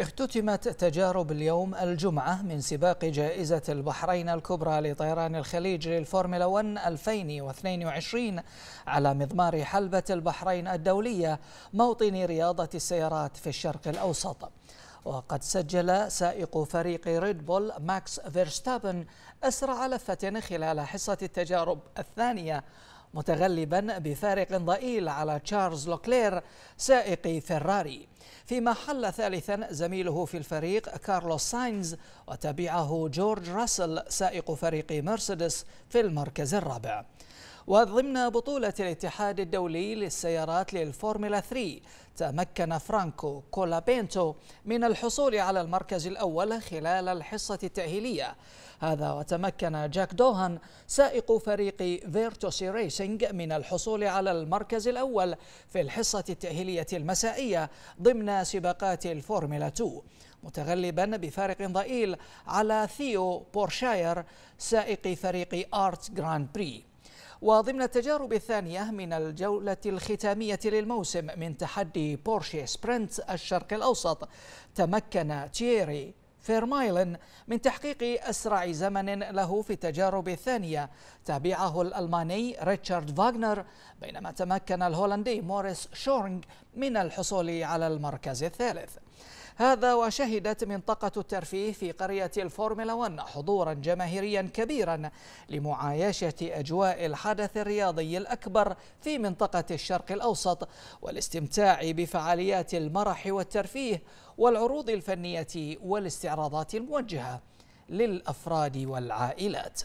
اختتمت تجارب اليوم الجمعة من سباق جائزة البحرين الكبرى لطيران الخليج للفورمولا 1 2022 على مضمار حلبة البحرين الدولية موطن رياضة السيارات في الشرق الأوسط وقد سجل سائق فريق ريد بول ماكس فيرستابن أسرع لفة خلال حصة التجارب الثانية متغلبا بفارق ضئيل على تشارلز لوكلير سائق فيراري فيما حل ثالثا زميله في الفريق كارلوس ساينز وتبعه جورج راسل سائق فريق مرسيدس في المركز الرابع وضمن بطولة الاتحاد الدولي للسيارات للفورمولا 3 تمكن فرانكو كولابينتو من الحصول على المركز الأول خلال الحصة التأهيلية هذا وتمكن جاك دوهان سائق فريق فيرتوسي ريسينج من الحصول على المركز الأول في الحصة التأهيلية المسائية ضمن سباقات الفورمولا 2 متغلبا بفارق ضئيل على ثيو بورشاير سائق فريق آرت جراند بري وضمن التجارب الثانية من الجولة الختامية للموسم من تحدي بورشي سبرنت الشرق الأوسط تمكن تييري فيرمايلن من تحقيق أسرع زمن له في التجارب الثانية تابعه الألماني ريتشارد فاغنر بينما تمكن الهولندي موريس شورنغ من الحصول على المركز الثالث هذا وشهدت منطقة الترفيه في قرية الفورمولا 1 حضورا جماهيريا كبيرا لمعايشة أجواء الحدث الرياضي الأكبر في منطقة الشرق الأوسط والاستمتاع بفعاليات المرح والترفيه والعروض الفنية والاستعراضات الموجهة للأفراد والعائلات